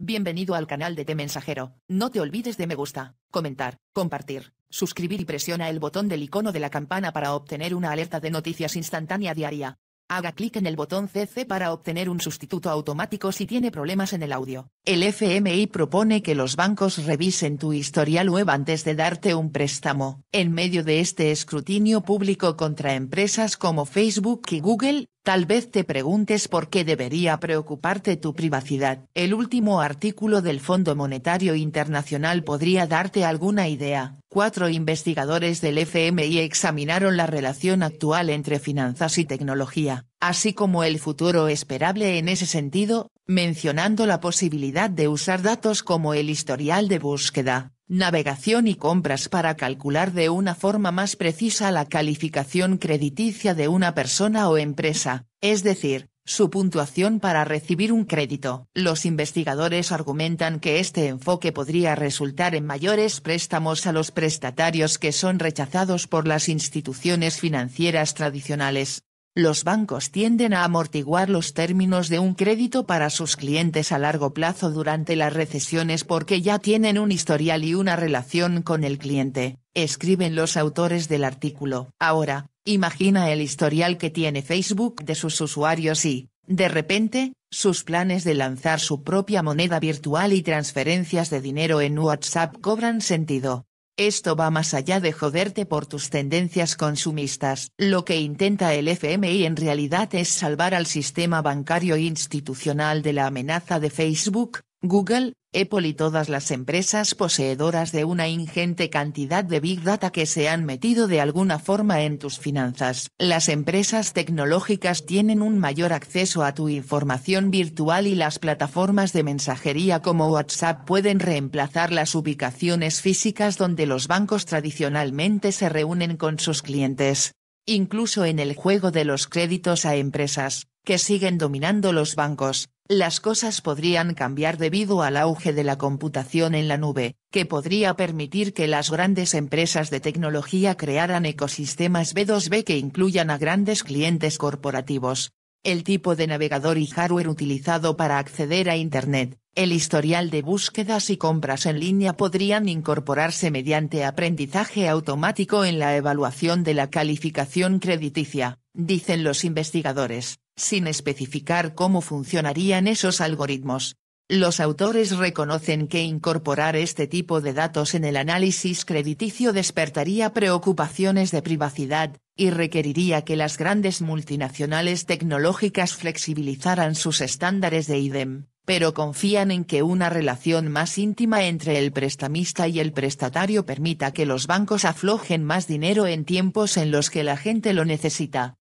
Bienvenido al canal de Te Mensajero. No te olvides de me gusta, comentar, compartir, suscribir y presiona el botón del icono de la campana para obtener una alerta de noticias instantánea diaria. Haga clic en el botón CC para obtener un sustituto automático si tiene problemas en el audio. El FMI propone que los bancos revisen tu historial web antes de darte un préstamo. En medio de este escrutinio público contra empresas como Facebook y Google, Tal vez te preguntes por qué debería preocuparte tu privacidad. El último artículo del Fondo Monetario Internacional podría darte alguna idea. Cuatro investigadores del FMI examinaron la relación actual entre finanzas y tecnología, así como el futuro esperable en ese sentido, mencionando la posibilidad de usar datos como el historial de búsqueda, navegación y compras para calcular de una forma más precisa la calificación crediticia de una persona o empresa, es decir, su puntuación para recibir un crédito. Los investigadores argumentan que este enfoque podría resultar en mayores préstamos a los prestatarios que son rechazados por las instituciones financieras tradicionales, los bancos tienden a amortiguar los términos de un crédito para sus clientes a largo plazo durante las recesiones porque ya tienen un historial y una relación con el cliente, escriben los autores del artículo. Ahora, imagina el historial que tiene Facebook de sus usuarios y, de repente, sus planes de lanzar su propia moneda virtual y transferencias de dinero en WhatsApp cobran sentido. Esto va más allá de joderte por tus tendencias consumistas. Lo que intenta el FMI en realidad es salvar al sistema bancario institucional de la amenaza de Facebook, Google, Apple y todas las empresas poseedoras de una ingente cantidad de Big Data que se han metido de alguna forma en tus finanzas. Las empresas tecnológicas tienen un mayor acceso a tu información virtual y las plataformas de mensajería como WhatsApp pueden reemplazar las ubicaciones físicas donde los bancos tradicionalmente se reúnen con sus clientes. Incluso en el juego de los créditos a empresas, que siguen dominando los bancos, las cosas podrían cambiar debido al auge de la computación en la nube, que podría permitir que las grandes empresas de tecnología crearan ecosistemas B2B que incluyan a grandes clientes corporativos. El tipo de navegador y hardware utilizado para acceder a Internet, el historial de búsquedas y compras en línea podrían incorporarse mediante aprendizaje automático en la evaluación de la calificación crediticia, dicen los investigadores, sin especificar cómo funcionarían esos algoritmos. Los autores reconocen que incorporar este tipo de datos en el análisis crediticio despertaría preocupaciones de privacidad, y requeriría que las grandes multinacionales tecnológicas flexibilizaran sus estándares de IDEM pero confían en que una relación más íntima entre el prestamista y el prestatario permita que los bancos aflojen más dinero en tiempos en los que la gente lo necesita.